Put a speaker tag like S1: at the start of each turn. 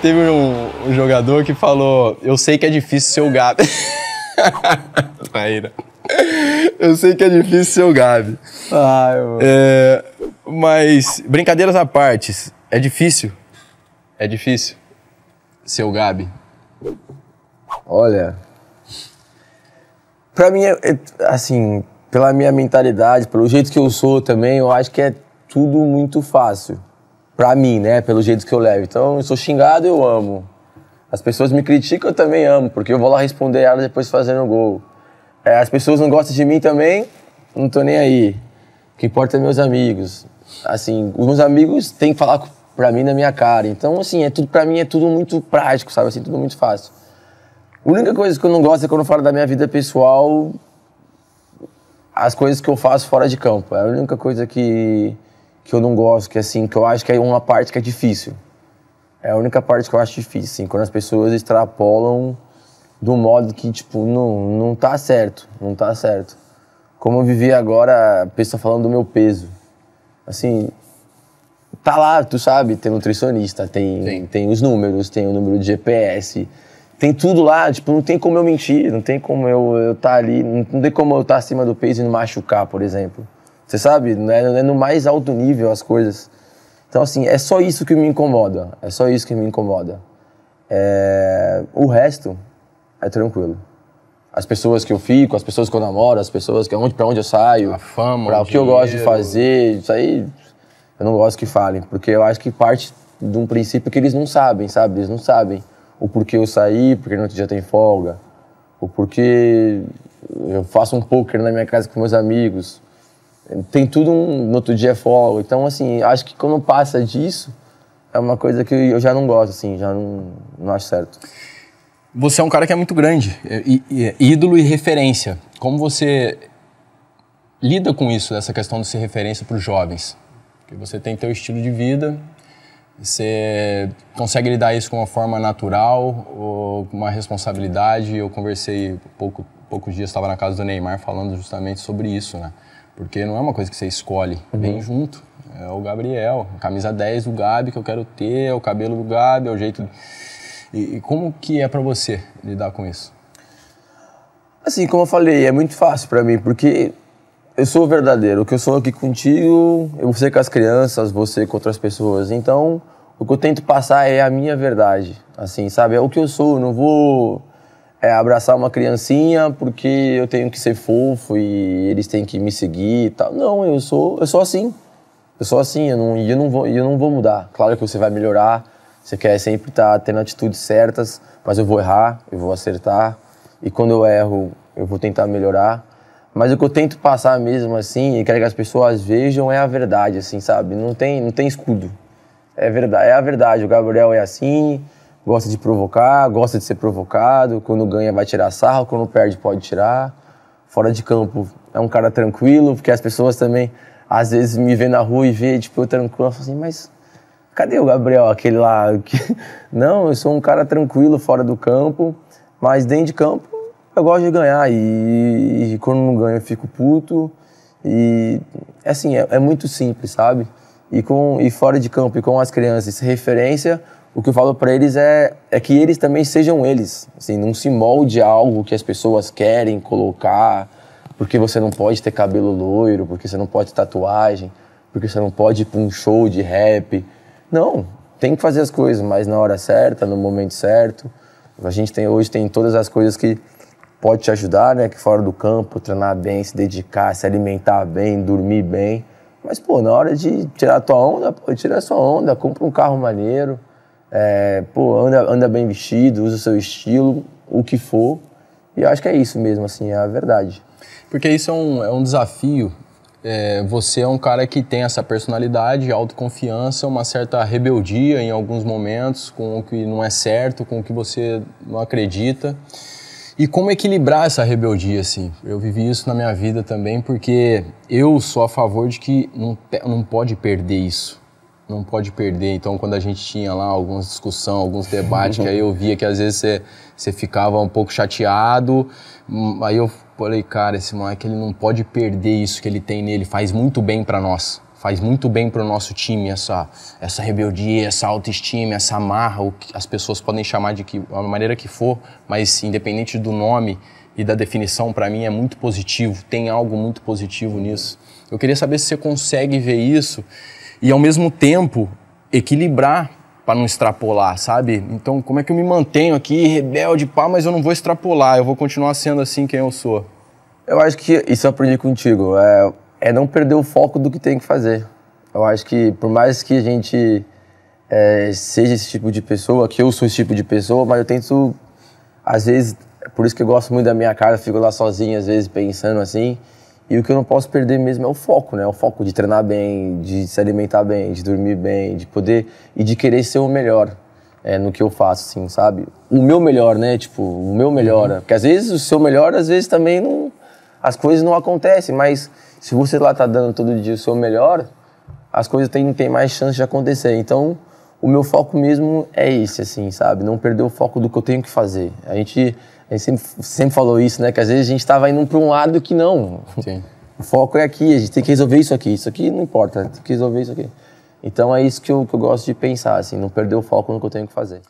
S1: teve um, um, jogador que falou: Eu sei que é difícil ser o Gabi. Né? Eu sei que é difícil ser o Gabi. Ai, mano. É, mas, brincadeiras à parte, é difícil? É difícil ser o Gabi? Olha. Pra mim, é, é,
S2: assim, pela minha mentalidade, pelo jeito que eu sou também, eu acho que é tudo muito fácil pra mim, né? Pelo jeito que eu levo. Então, eu sou xingado, eu amo. As pessoas me criticam, eu também amo, porque eu vou lá responder ela depois fazendo gol. É, as pessoas não gostam de mim também, não tô nem aí. O que importa é meus amigos. Assim, os meus amigos têm que falar pra mim na minha cara. Então, assim, é tudo, pra mim é tudo muito prático, sabe? Assim, tudo muito fácil. A única coisa que eu não gosto é quando eu falo da minha vida pessoal, as coisas que eu faço fora de campo. É a única coisa que que eu não gosto, que é assim, que eu acho que é uma parte que é difícil. É a única parte que eu acho difícil, assim, quando as pessoas extrapolam do modo que, tipo, não, não tá certo, não tá certo. Como eu vivi agora, a pessoa falando do meu peso. Assim, tá lá, tu sabe, tem nutricionista, tem, tem os números, tem o número de GPS, tem tudo lá, tipo, não tem como eu mentir, não tem como eu estar tá ali, não tem como eu estar tá acima do peso e me machucar, por exemplo. Você sabe? Não é, não é no mais alto nível as coisas. Então, assim, é só isso que me incomoda. É só isso que me incomoda. É... O resto é tranquilo. As pessoas que eu fico, as pessoas que eu namoro, as pessoas que onde, pra onde eu saio. A fama, pra o que eu gosto de fazer. Isso aí eu não gosto que falem, porque eu acho que parte de um princípio que eles não sabem, sabe? Eles não sabem o porquê eu saí, porque no outro dia tem folga, o porquê eu faço um poker na minha casa com meus amigos, tem tudo um, no outro dia é folga. Então, assim, acho que quando passa disso, é uma coisa que eu já não gosto, assim, já não, não acho
S1: certo. Você é um cara que é muito grande, é, é ídolo e referência. Como você lida com isso, essa questão de ser referência para os jovens? Porque você tem teu estilo de vida, você consegue lidar isso com uma forma natural ou com uma responsabilidade? Eu conversei pouco, poucos dias, estava na casa do Neymar falando justamente sobre isso, né? Porque não é uma coisa que você escolhe, uhum. vem junto. É o Gabriel, a camisa 10 do Gabi que eu quero ter, é o cabelo do Gabi, é o jeito. E, e como que é para você lidar com isso?
S2: Assim, como eu falei, é muito fácil para mim, porque eu sou verdadeiro. O que eu sou aqui contigo, eu vou ser com as crianças, você com outras pessoas. Então, o que eu tento passar é a minha verdade, assim, sabe? É o que eu sou, eu não vou é abraçar uma criancinha porque eu tenho que ser fofo e eles têm que me seguir e tal. Não, eu sou, eu sou assim. Eu sou assim, eu não, eu não vou, eu não vou mudar. Claro que você vai melhorar, você quer sempre estar tá tendo atitudes certas, mas eu vou errar, eu vou acertar e quando eu erro, eu vou tentar melhorar. Mas o que eu tento passar mesmo assim e quero que as pessoas vejam é a verdade, assim, sabe? Não tem, não tem escudo. É verdade, é a verdade. O Gabriel é assim, gosta de provocar, gosta de ser provocado. Quando ganha, vai tirar sarro, quando perde, pode tirar. Fora de campo, é um cara tranquilo, porque as pessoas também, às vezes, me vê na rua e vê, tipo, eu tranquilo. Eu falo assim, mas cadê o Gabriel, aquele lá? Que... Não, eu sou um cara tranquilo fora do campo, mas dentro de campo, eu gosto de ganhar. E, e quando não ganho, eu fico puto. E, é assim, é, é muito simples, sabe? E, com, e fora de campo e com as crianças, referência o que eu falo para eles é, é que eles também sejam eles. Assim, não se molde a algo que as pessoas querem colocar, porque você não pode ter cabelo loiro, porque você não pode tatuagem, porque você não pode ir pra um show de rap. Não, tem que fazer as coisas, mas na hora certa, no momento certo. A gente tem hoje tem todas as coisas que pode te ajudar, né? Que fora do campo, treinar bem, se dedicar, se alimentar bem, dormir bem. Mas, pô, na hora de tirar a tua onda, pô, tira a sua onda, compra um carro maneiro, é, pô, anda, anda bem vestido, usa o seu estilo, o que for. E eu acho que é isso mesmo, assim, é a verdade.
S1: Porque isso é um, é um desafio. É, você é um cara que tem essa personalidade, autoconfiança, uma certa rebeldia em alguns momentos com o que não é certo, com o que você não acredita. E como equilibrar essa rebeldia, assim? Eu vivi isso na minha vida também, porque eu sou a favor de que não, não pode perder isso não pode perder. Então, quando a gente tinha lá algumas discussão, alguns debates, que aí eu via que às vezes você, ficava um pouco chateado. Hum, aí eu falei, cara, esse moleque ele não pode perder isso que ele tem nele. Faz muito bem para nós. Faz muito bem para o nosso time essa, essa rebeldia, essa autoestima, essa amarra, O que as pessoas podem chamar de que, a maneira que for, mas independente do nome e da definição, para mim é muito positivo. Tem algo muito positivo nisso. Eu queria saber se você consegue ver isso e ao mesmo tempo equilibrar para não extrapolar, sabe? Então, como é que eu me mantenho aqui rebelde, pá, mas eu não vou extrapolar, eu vou continuar sendo assim quem eu sou? Eu acho
S2: que isso eu aprendi contigo, é, é não perder o foco do que tem que fazer. Eu acho que, por mais que a gente é, seja esse tipo de pessoa, que eu sou esse tipo de pessoa, mas eu tento, às vezes, por isso que eu gosto muito da minha casa, fico lá sozinho, às vezes, pensando assim, e o que eu não posso perder mesmo é o foco, né? O foco de treinar bem, de se alimentar bem, de dormir bem, de poder e de querer ser o melhor é, no que eu faço, assim, sabe? O meu melhor, né? Tipo, o meu melhor. Uhum. Porque às vezes o seu melhor, às vezes também não. As coisas não acontecem, mas se você lá tá dando todo dia o seu melhor, as coisas têm, têm mais chance de acontecer. Então, o meu foco mesmo é esse, assim, sabe? Não perder o foco do que eu tenho que fazer. A gente gente sempre, sempre falou isso, né? Que às vezes a gente estava indo para um lado que não. Sim. O foco é aqui, a gente tem que resolver isso aqui. Isso aqui não importa, tem que resolver isso aqui. Então é isso que eu, que eu gosto de pensar, assim, não perder o foco no que eu tenho que fazer.